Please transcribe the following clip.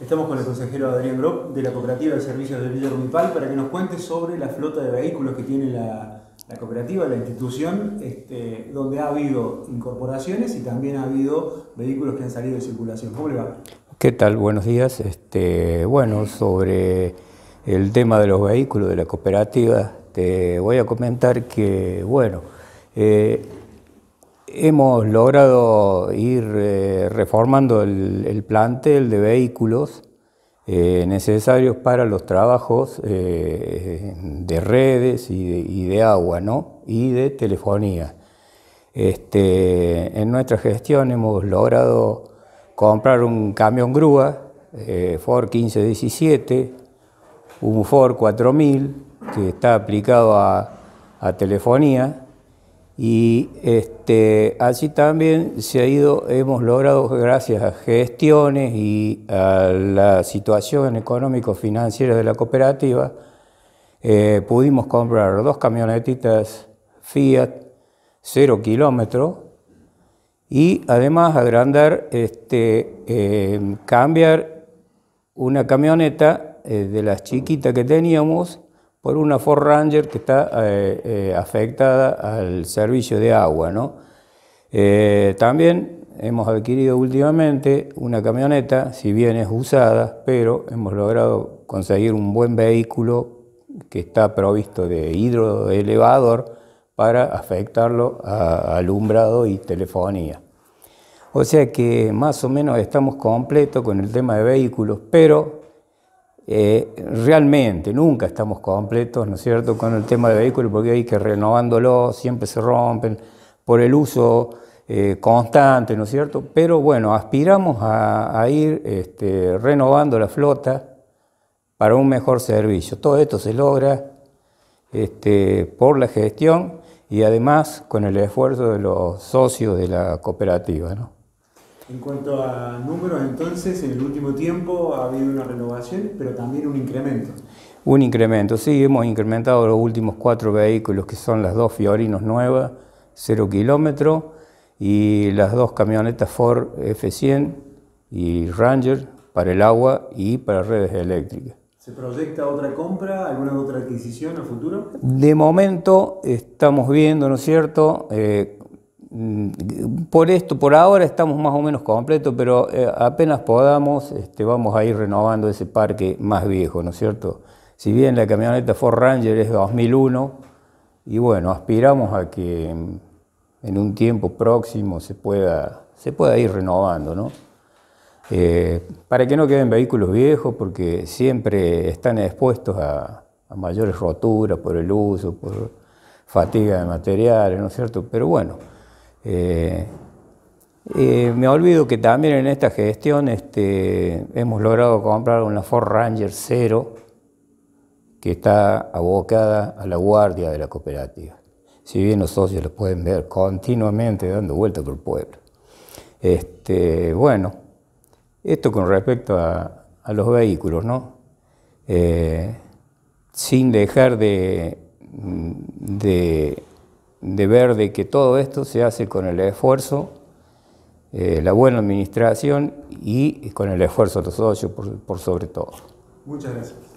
Estamos con el consejero Adrián Grob de la Cooperativa de Servicios de Villa Rumipal para que nos cuente sobre la flota de vehículos que tiene la, cooperativa, la institución, este, donde ha habido incorporaciones y también ha habido vehículos que han salido de circulación. ¿Cómo le va? ¿Qué tal? Buenos días. Este, bueno, sobre el tema de los vehículos de la cooperativa, te voy a comentar que, bueno, eh, Hemos logrado ir eh, reformando el, plantel de vehículos eh, necesarios para los trabajos eh, de redes y de, agua ¿no? y de telefonía. Este, en nuestra gestión hemos logrado comprar un camión grúa Ford 1517, un Ford 4000 que está aplicado a telefonía y este, así también se ha ido, hemos logrado, gracias a gestiones y a la situación económico-financiera de la cooperativa, eh, pudimos comprar dos camionetitas Fiat, cero kilómetro, y además agrandar, este, eh, cambiar una camioneta eh, de las chiquitas que teníamos por una Ford Ranger que está eh, eh, afectada al servicio de agua. ¿no? Eh, también hemos adquirido últimamente una camioneta, si bien es usada, pero hemos logrado conseguir un buen vehículo que está provisto de hidroelevador para afectarlo a alumbrado y telefonía. O sea que más o menos estamos completos con el tema de vehículos, pero eh, realmente nunca estamos completos, ¿no es cierto?, con el tema de vehículos, porque hay que renovándolos, siempre se rompen por el uso eh, constante, ¿no es cierto? Pero bueno, aspiramos a, ir este, renovando la flota para un mejor servicio. Todo esto se logra este, por la gestión y además con el esfuerzo de los socios de la cooperativa, ¿no? En cuanto a números, entonces, en el último tiempo ha habido una renovación, pero también un incremento. Un incremento, sí, hemos incrementado los últimos cuatro vehículos, que son las dos Fiorinos nuevas, 0 kilómetro, y las dos camionetas Ford F100 y Ranger para el agua y para redes eléctricas. ¿Se proyecta otra compra, alguna otra adquisición a futuro? De momento estamos viendo, ¿no es cierto?, eh, Mm, por esto, por ahora estamos más o menos completos, pero eh, apenas podamos, este, vamos a ir renovando ese parque más viejo, ¿no es cierto? Si bien la camioneta Ford Ranger es de 2001, y bueno, aspiramos a que mm, en un tiempo próximo se pueda, se pueda ir renovando, ¿no? Eh, para que no queden vehículos viejos, porque siempre están expuestos a mayores roturas por el uso, por fatiga de materiales, ¿no es cierto? Pero bueno. Eh, eh, me olvido que también en esta gestión este, hemos logrado comprar una Ford Ranger Cero que está abocada a la guardia de la cooperativa. Si bien los socios los pueden ver continuamente dando vueltas por el pueblo. Este, bueno, esto con respecto a, los vehículos, ¿no? Eh, sin dejar de, de de ver de que todo esto se hace con el esfuerzo, eh, la buena administración y con el esfuerzo de los socios por sobre todo. Muchas gracias.